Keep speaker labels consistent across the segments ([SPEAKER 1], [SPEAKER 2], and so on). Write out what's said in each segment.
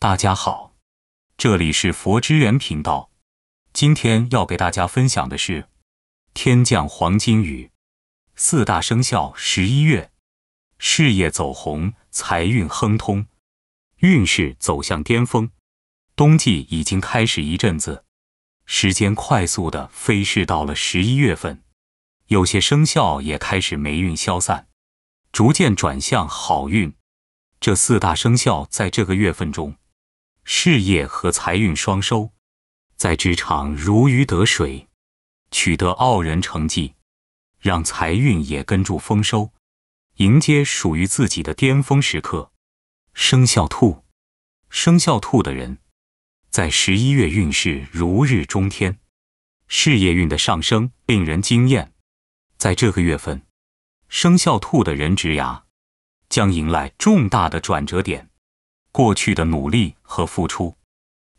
[SPEAKER 1] 大家好，这里是佛之源频道。今天要给大家分享的是天降黄金雨，四大生肖十一月事业走红，财运亨通，运势走向巅峰。冬季已经开始一阵子，时间快速的飞逝到了十一月份，有些生肖也开始霉运消散，逐渐转向好运。这四大生肖在这个月份中。事业和财运双收，在职场如鱼得水，取得傲人成绩，让财运也跟住丰收，迎接属于自己的巅峰时刻。生肖兔，生肖兔的人在十一月运势如日中天，事业运的上升令人惊艳。在这个月份，生肖兔的人职涯将迎来重大的转折点。过去的努力和付出，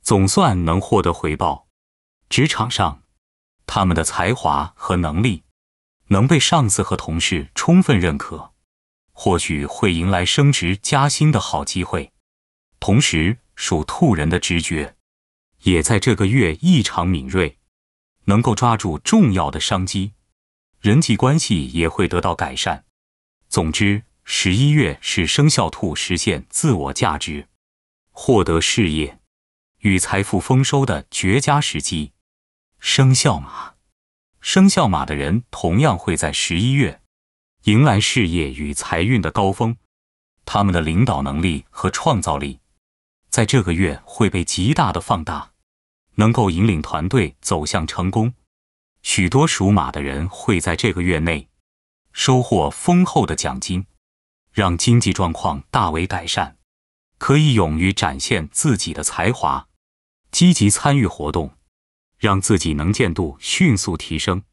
[SPEAKER 1] 总算能获得回报。职场上，他们的才华和能力能被上司和同事充分认可，或许会迎来升职加薪的好机会。同时，属兔人的直觉也在这个月异常敏锐，能够抓住重要的商机，人际关系也会得到改善。总之。十一月是生肖兔实现自我价值、获得事业与财富丰收的绝佳时机。生肖马，生肖马的人同样会在十一月迎来事业与财运的高峰。他们的领导能力和创造力在这个月会被极大的放大，能够引领团队走向成功。许多属马的人会在这个月内收获丰厚的奖金。让经济状况大为改善，可以勇于展现自己的才华，积极参与活动，让自己能见度迅速提升。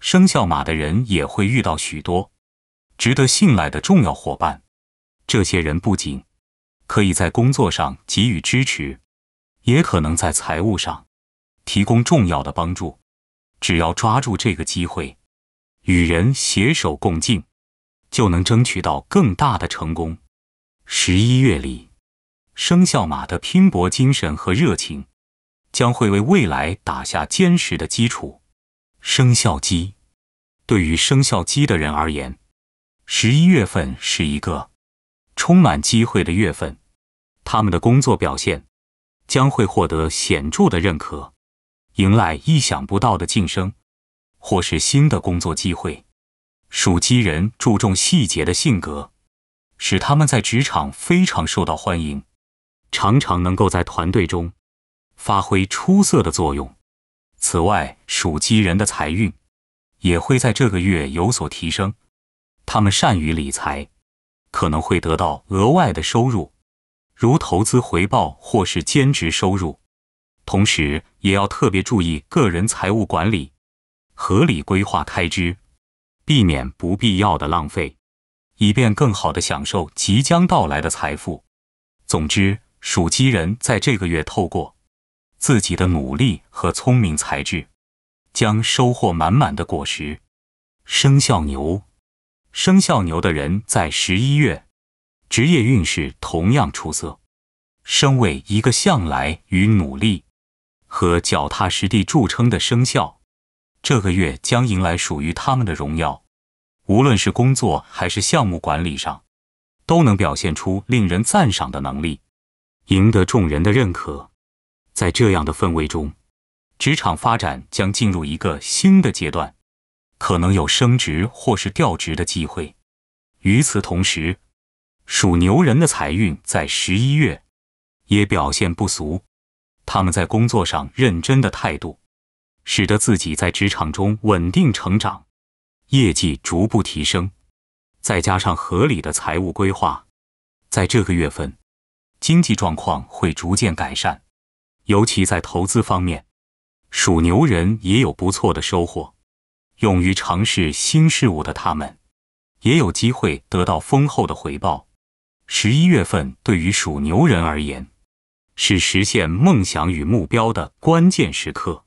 [SPEAKER 1] 生肖马的人也会遇到许多值得信赖的重要伙伴，这些人不仅可以在工作上给予支持，也可能在财务上提供重要的帮助。只要抓住这个机会，与人携手共进。就能争取到更大的成功。十一月里，生肖马的拼搏精神和热情将会为未来打下坚实的基础。生肖鸡对于生肖鸡的人而言，十一月份是一个充满机会的月份，他们的工作表现将会获得显著的认可，迎来意想不到的晋升或是新的工作机会。属鸡人注重细节的性格，使他们在职场非常受到欢迎，常常能够在团队中发挥出色的作用。此外，属鸡人的财运也会在这个月有所提升，他们善于理财，可能会得到额外的收入，如投资回报或是兼职收入。同时，也要特别注意个人财务管理，合理规划开支。避免不必要的浪费，以便更好的享受即将到来的财富。总之，属鸡人在这个月透过自己的努力和聪明才智，将收获满满的果实。生肖牛，生肖牛的人在十一月职业运势同样出色。身为一个向来与努力和脚踏实地著称的生肖。这个月将迎来属于他们的荣耀，无论是工作还是项目管理上，都能表现出令人赞赏的能力，赢得众人的认可。在这样的氛围中，职场发展将进入一个新的阶段，可能有升职或是调职的机会。与此同时，属牛人的财运在十一月也表现不俗，他们在工作上认真的态度。使得自己在职场中稳定成长，业绩逐步提升，再加上合理的财务规划，在这个月份，经济状况会逐渐改善。尤其在投资方面，属牛人也有不错的收获。勇于尝试新事物的他们，也有机会得到丰厚的回报。十一月份对于属牛人而言，是实现梦想与目标的关键时刻。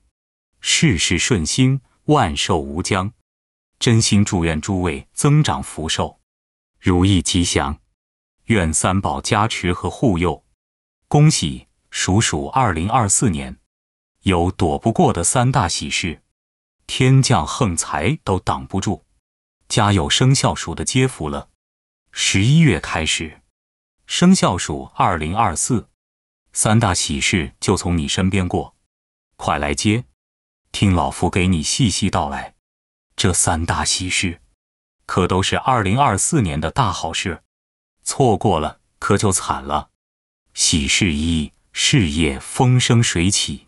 [SPEAKER 1] 事事顺心，万寿无疆，真心祝愿诸位增长福寿，如意吉祥，愿三宝加持和护佑。恭喜鼠鼠2024年有躲不过的三大喜事，天降横财都挡不住，家有生肖鼠的接福了。十一月开始，生肖鼠2024三大喜事就从你身边过，快来接！听老夫给你细细道来，这三大喜事，可都是二零二四年的大好事，错过了可就惨了。喜事一，事业风生水起，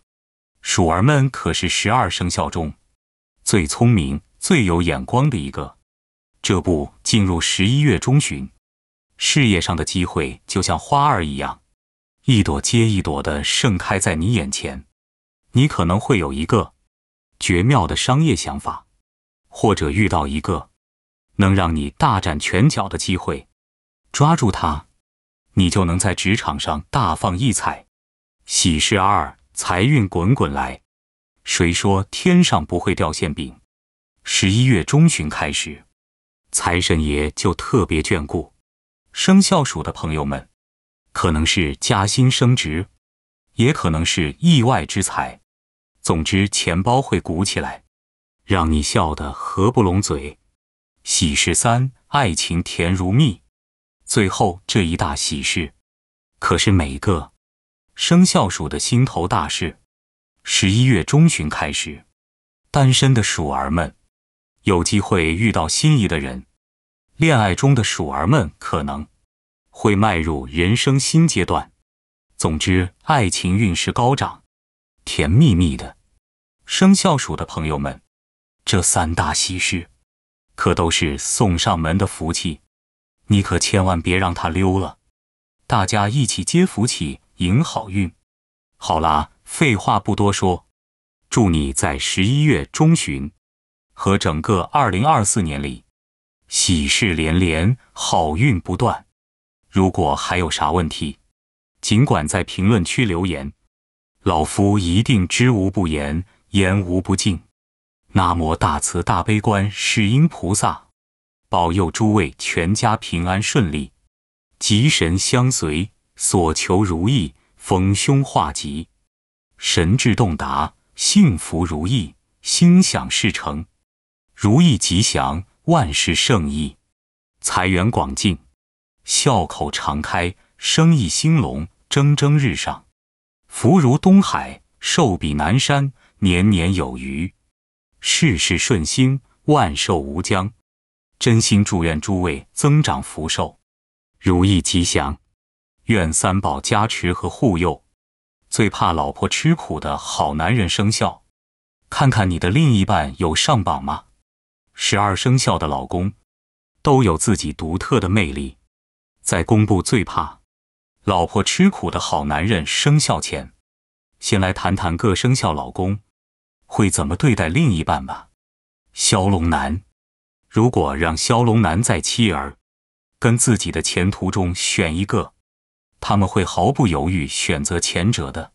[SPEAKER 1] 鼠儿们可是十二生肖中最聪明、最有眼光的一个。这不，进入十一月中旬，事业上的机会就像花儿一样，一朵接一朵的盛开在你眼前，你可能会有一个。绝妙的商业想法，或者遇到一个能让你大展拳脚的机会，抓住它，你就能在职场上大放异彩。喜事二，财运滚滚来。谁说天上不会掉馅饼？十一月中旬开始，财神爷就特别眷顾生肖鼠的朋友们，可能是加薪升职，也可能是意外之财。总之，钱包会鼓起来，让你笑得合不拢嘴。喜事三，爱情甜如蜜。最后这一大喜事，可是每个生肖鼠的心头大事。十一月中旬开始，单身的鼠儿们有机会遇到心仪的人；恋爱中的鼠儿们可能会迈入人生新阶段。总之，爱情运势高涨。甜蜜蜜的，生肖鼠的朋友们，这三大喜事可都是送上门的福气，你可千万别让它溜了！大家一起接福气，迎好运。好啦，废话不多说，祝你在十一月中旬和整个二零二四年里喜事连连，好运不断。如果还有啥问题，尽管在评论区留言。老夫一定知无不言，言无不尽。南无大慈大悲观世音菩萨，保佑诸位全家平安顺利，吉神相随，所求如意，逢凶化吉，神志洞达，幸福如意，心想事成，如意吉祥，万事胜意，财源广进，笑口常开，生意兴隆，蒸蒸日上。福如东海，寿比南山，年年有余，事事顺心，万寿无疆。真心祝愿诸位增长福寿，如意吉祥。愿三宝加持和护佑。最怕老婆吃苦的好男人生肖，看看你的另一半有上榜吗？十二生肖的老公都有自己独特的魅力，在公布最怕。老婆吃苦的好男人，生肖前，先来谈谈各生肖老公会怎么对待另一半吧。肖龙男，如果让肖龙男在妻儿跟自己的前途中选一个，他们会毫不犹豫选择前者的，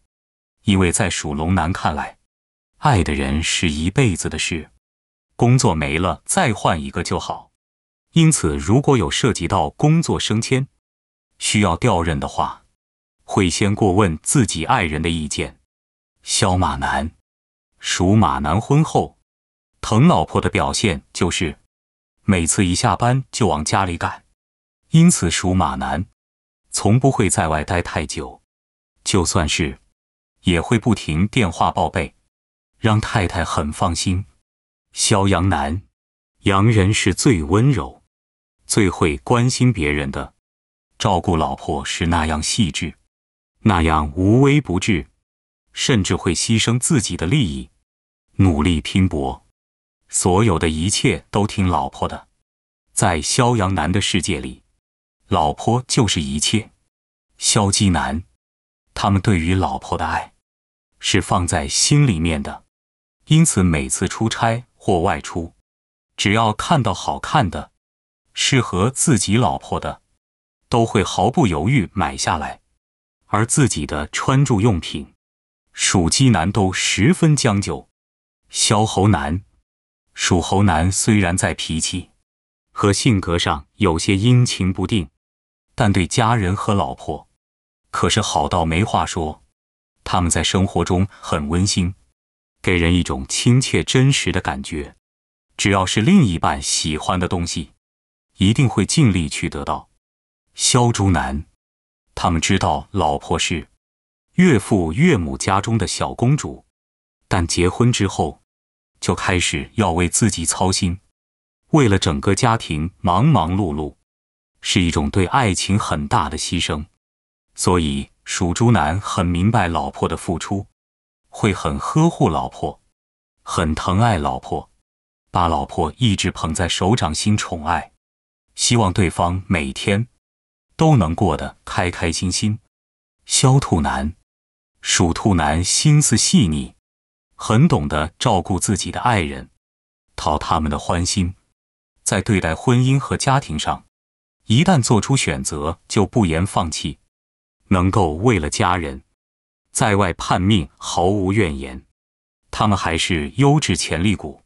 [SPEAKER 1] 因为在属龙男看来，爱的人是一辈子的事，工作没了再换一个就好。因此，如果有涉及到工作升迁，需要调任的话，会先过问自己爱人的意见。肖马男，属马男婚后疼老婆的表现就是每次一下班就往家里赶，因此属马男从不会在外待太久，就算是也会不停电话报备，让太太很放心。肖阳男，洋人是最温柔、最会关心别人的。照顾老婆是那样细致，那样无微不至，甚至会牺牲自己的利益，努力拼搏。所有的一切都听老婆的。在萧阳男的世界里，老婆就是一切。肖基男，他们对于老婆的爱是放在心里面的，因此每次出差或外出，只要看到好看的、适合自己老婆的。都会毫不犹豫买下来，而自己的穿住用品，属鸡男都十分将就，肖猴男，属猴男虽然在脾气和性格上有些阴晴不定，但对家人和老婆可是好到没话说。他们在生活中很温馨，给人一种亲切真实的感觉。只要是另一半喜欢的东西，一定会尽力去得到。肖猪男，他们知道老婆是岳父岳母家中的小公主，但结婚之后就开始要为自己操心，为了整个家庭忙忙碌碌，是一种对爱情很大的牺牲。所以属猪男很明白老婆的付出，会很呵护老婆，很疼爱老婆，把老婆一直捧在手掌心宠爱，希望对方每天。都能过得开开心心。肖兔男，属兔男心思细腻，很懂得照顾自己的爱人，讨他们的欢心。在对待婚姻和家庭上，一旦做出选择，就不言放弃，能够为了家人在外叛命，毫无怨言。他们还是优质潜力股，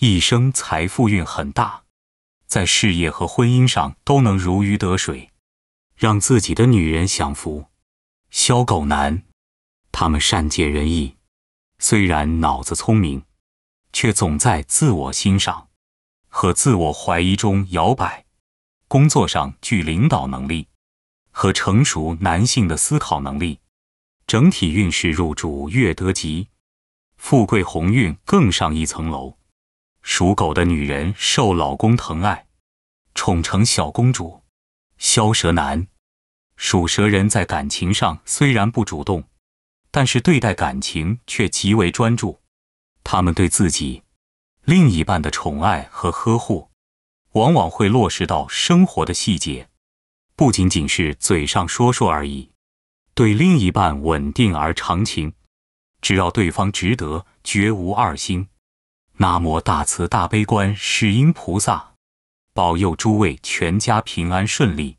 [SPEAKER 1] 一生财富运很大，在事业和婚姻上都能如鱼得水。让自己的女人享福，肖狗男，他们善解人意，虽然脑子聪明，却总在自我欣赏和自我怀疑中摇摆。工作上具领导能力和成熟男性的思考能力，整体运势入住月德吉，富贵鸿运更上一层楼。属狗的女人受老公疼爱，宠成小公主，肖蛇男。属蛇人在感情上虽然不主动，但是对待感情却极为专注。他们对自己、另一半的宠爱和呵护，往往会落实到生活的细节，不仅仅是嘴上说说而已。对另一半稳定而长情，只要对方值得，绝无二心。南无大慈大悲观世音菩萨，保佑诸位全家平安顺利。